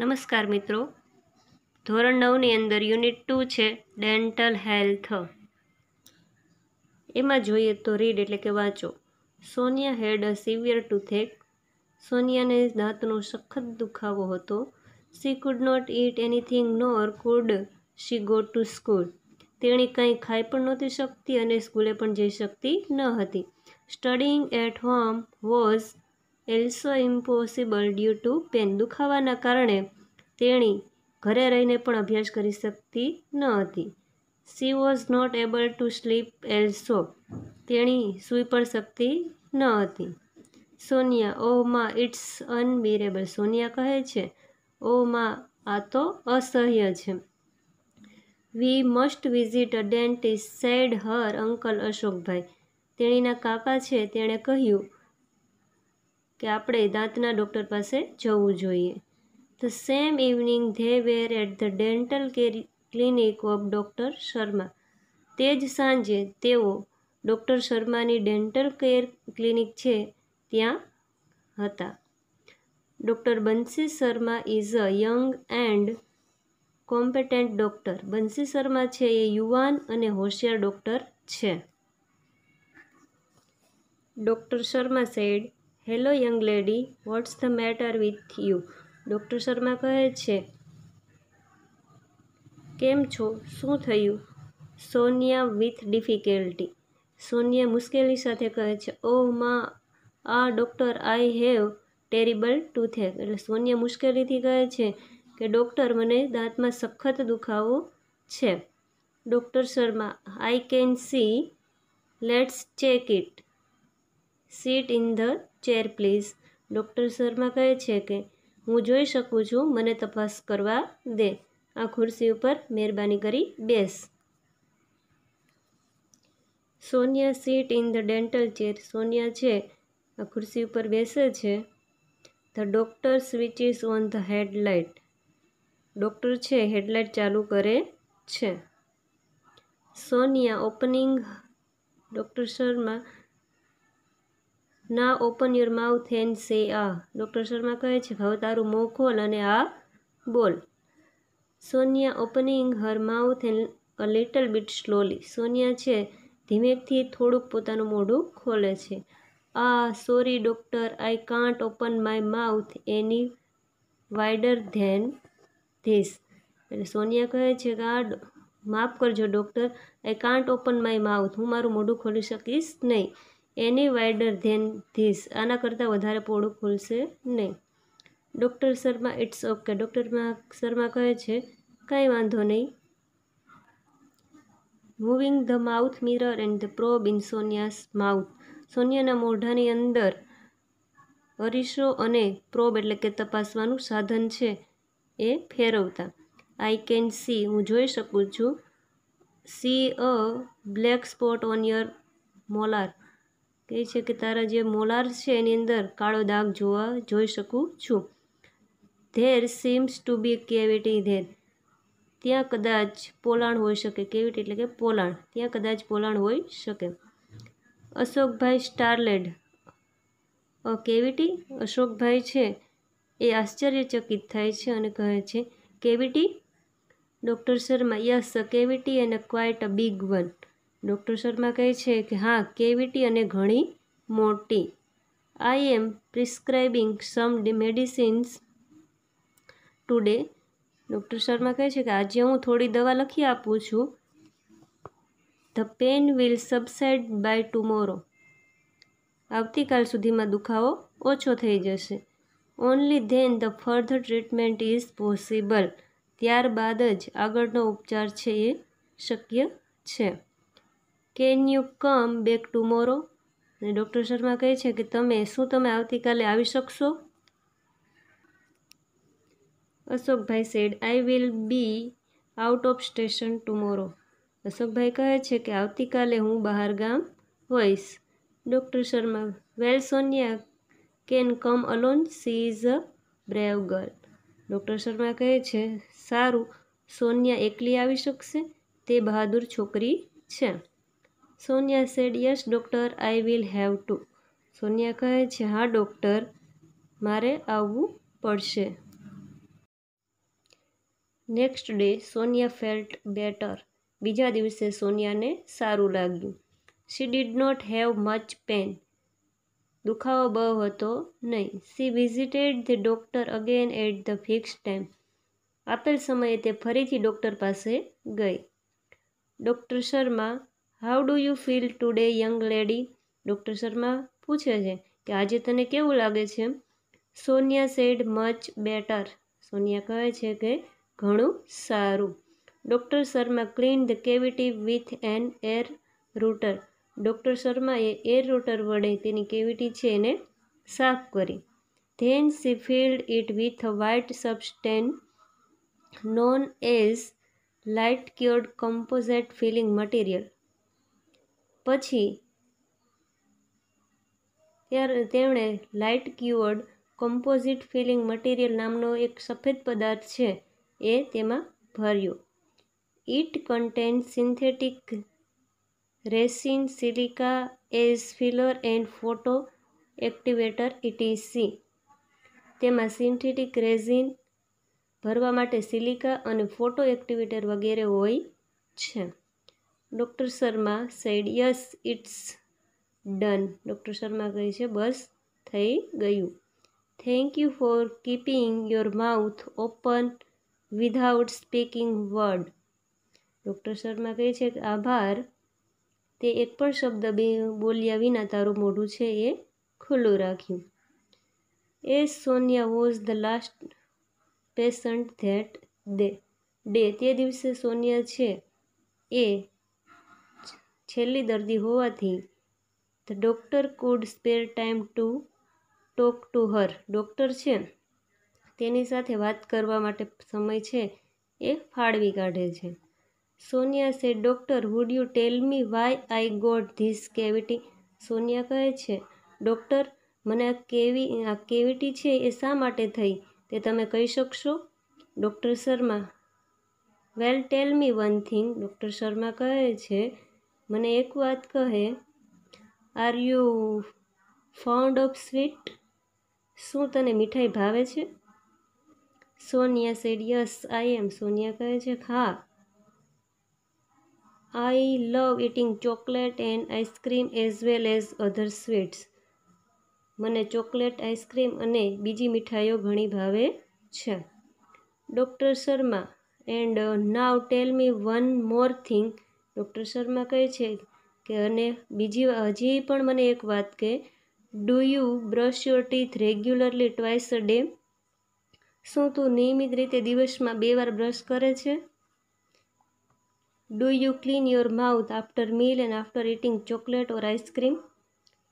નમસ્કાર મિત્રો ધોરણ નવની અંદર યુનિટ ટુ છે ડેન્ટલ હેલ્થ એમાં જોઈએ તો રીડ એટલે કે વાંચો સોનિયા હેડ અ સિવિયર ટુથેક સોનિયાને દાંતનો સખત દુખાવો હતો she could not eat anything nor could she go to school તેણી કંઈ ખાઈ પણ નહોતી શકતી અને સ્કૂલે પણ જઈ શકતી ન હતી studying at home was also impossible due to pain દુખાવાના કારણે તેણી ઘરે રહીને પણ અભ્યાસ કરી શકતી ન હતી she was not able to sleep also તેણી સૂઈ પણ શકતી ન હતી સોનિયા ઓહ માં ઇટ્સ અનબિરેબલ સોનિયા કહે છે ઓહ માં આ તો અસહ્ય છે we must visit a dentist said her uncle Ashokbhai તેણીના કાકા છે તેણે કહ્યું કે આપણે દાંતના ડૉક્ટર પાસે જવું જોઈએ the same evening they were at the dental care clinic of doctor Sharma તે જ સાંજે તેઓ ડૉક્ટર શર્માની ડેન્ટલ કેર ક્લિનિક છે ત્યાં હતા doctor Bansi Sharma is a young and competent doctor Bansi Sharma છે એ યુવાન અને હોશિયાર ડૉક્ટર છે doctor Sharma said hello young lady what's the matter with you doctor Sharma કહે છે કેમ છો શું થયું સોનિયા વિથ ડિફિકલ્ટી સોનિયા મુશ્કેલી સાથે કહે છે ઓહ માં આ doctor I have terrible toothache એટલે સોનિયા મુશ્કેલીથી કહે છે કે ડૉક્ટર મને દાંતમાં સખત દુખાવો છે doctor Sharma I can see let's check it sit in the chair please doctor Sharma કહે છે કે હું જોઈ શકું છું મને તપાસ કરવા દે આ ખુરશી ઉપર મહેરબાની કરી બેસ Sonia sit in the dental chair Sonia છે આ ખુરશી ઉપર બેસે છે the doctor switches on the headlight doctor છે હેડલાઇટ ચાલુ કરે છે સોનિયા ઓપનિંગ ડૉક્ટર શર્મા ના open your mouth and say આ ડૉક્ટર શર્મા કહે છે હવે તારું મોં ખોલ અને આ બોલ Sonia opening her mouth and a little bit slowly Sonia છે ધીમેથી થોડુંક પોતાનું મોઢું ખોલે છે આ sorry doctor I can't open my mouth any wider than this એટલે સોનિયા કહે છે કે આ માફ કરજો doctor I can't open my mouth હું મારું મોઢું ખોલી શકીશ નહીં એની વાઇડર ધેન ધીસ આના કરતાં વધારે પોળું ખુલશે નહીં doctor Sharma it's okay doctor Sharma કહે છે કાંઈ વાંધો નહીં moving the mouth mirror and the probe in Sonia's mouth સોનિયાના મોઢાની અંદર અરીસો અને પ્રોબ એટલે કે તપાસવાનું સાધન છે એ ફેરવતા આઈ કેન સી હું જોઈ શકું છું see a black spot on your molar કહે છે કે તારા જે મોલાર છે એની અંદર કાળો દાગ જોવા જોઈ શકું છું there seems to be cavity there ત્યાં કદાચ પોલાણ હોઈ શકે કેવિટી એટલે કે પોલાણ ત્યાં કદાચ પોલાણ હોઈ શકે અશોકભાઈ સ્ટારલેડ અ કેવિટી અશોકભાઈ છે એ આશ્ચર્યચકિત થાય છે અને કહે છે cavity doctor Sharma yes cavity and quite a big one doctor Sharma કહે છે કે હા કેવિટી અને ઘણી મોટી I am prescribing some medicines today doctor Sharma કહે છે કે આજે હું થોડી દવા લખી આપું છું the pain will subside by tomorrow આવતીકાલ સુધીમાં દુખાવો ઓછો થઈ જશે only then the further treatment is possible ત્યારબાદ જ આગળનો ઉપચાર છે એ શક્ય છે can you come back tomorrow અને ડૉક્ટર શર્મા કહે છે કે તમે શું તમે આવતીકાલે આવી શકશો Ashokbhai said I will be out of station tomorrow Ashokbhai કહે છે કે આવતીકાલે હું બહાર ગામ હોઈશ doctor Sharma well Sonia can come alone she is a brave girl doctor Sharma કહે છે સારું સોનિયા એકલી આવી શકશે તે બહાદુર છોકરી છે Sonia said yes doctor I will have to Sonia કહે છે હા ડૉક્ટર મારે આવવું પડશે next day Sonia felt better બીજા દિવસે સોનિયાને સારું લાગ્યું she did not have much pain દુખાવો બહુ હતો નહીં she visited the doctor again at the fixed time આપેલ સમયે તે ફરીથી ડૉક્ટર પાસે ગઈ doctor Sharma how do you feel today young lady doctor Sharma પૂછે છે કે આજે તને કેવું લાગે છે Sonia said much better Sonia કહે છે કે ઘણું સારું doctor Sharma clean the cavity with an air rotor doctor શર્માએ એર રૂટર વડે તેની કેવિટી છે એને સાફ કરી then she filled it with a white substance known as light cured composite filling material પછી ત્યારે તેમણે light cured composite filling material નામનો એક સફેદ પદાર્થ છે એ તેમાં ભર્યો it contain synthetic raisin silica as filler and photo activator etc તેમાં સિન્થેટિક રેઝિન ભરવા માટે સિલિકા અને ફોટો એક્ટિવેટર વગેરે હોય છે doctor Sharma said yes it's done doctor Sharma કહે છે બસ થઈ ગયું thank you for keeping your mouth open without speaking word doctor Sharma કહે છે કે આભાર તે એક પણ શબ્દ બે બોલ્યા વિના તારું મોઢું છે એ ખુલ્લું રાખ્યું એ Sonia was the last patient that day day તે દિવસે સોનિયા છે એ છેલ્લી દર્દી હોવાથી the doctor could spare time to talk to her doctor છે તેની સાથે વાત કરવા માટે સમય છે એ ફાળવી કાઢે છે Sonia say doctor would you tell me why I got this cavity Sonia કહે છે ડૉક્ટર મને આ કેવી આ કેવિટી છે એ શા માટે થઈ તે તમે કહી શકશો doctor Sharma well tell me one thing doctor Sharma કહે છે મને એક વાત કહે are you fond of sweet શું તને મીઠાઈ ભાવે છે Sonia said yes I am Sonia કહે છે હા I love eating chocolate and ice cream as well as other sweets મને ચોકલેટ આઈસક્રીમ અને બીજી મીઠાઈઓ ઘણી ભાવે છે doctor Sharma and now tell me one more thing doctor Sharma કહે છે કે અને બીજી હજી પણ મને એક વાત કે do you brush your teeth regularly twice a day શું તું નિયમિત રીતે દિવસમાં બે વાર બ્રશ કરે છે do you clean your mouth after meal and after eating chocolate or ice cream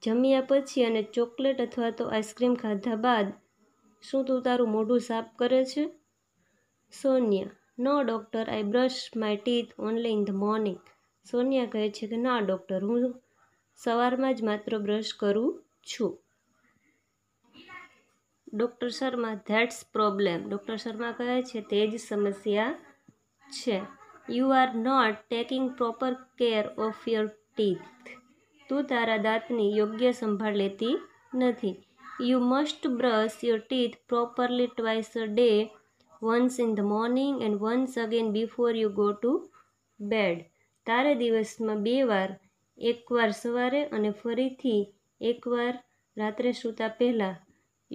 જમ્યા પછી અને ચોકલેટ અથવા તો આઈસ્ક્રીમ ખાધા બાદ શું તું તારું મોઢું સાફ કરે છે Sonia no doctor I brush my teeth only in the morning Sonia કહે છે કે ના ડૉક્ટર હું સવારમાં જ માત્ર બ્રશ કરું છું doctor Sharma that's problem doctor Sharma કહે છે તે જ સમસ્યા છે you are not taking proper care of your teeth તું તારા દાંતની યોગ્ય સંભાળ લેતી નથી you must brush your teeth properly twice a day once in the morning and once again before you go to bed તારે દિવસમાં બે વાર એકવાર સવારે અને ફરીથી એકવાર રાત્રે સૂતા પહેલાં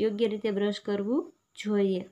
યોગ્ય રીતે બ્રશ કરવું જોઈએ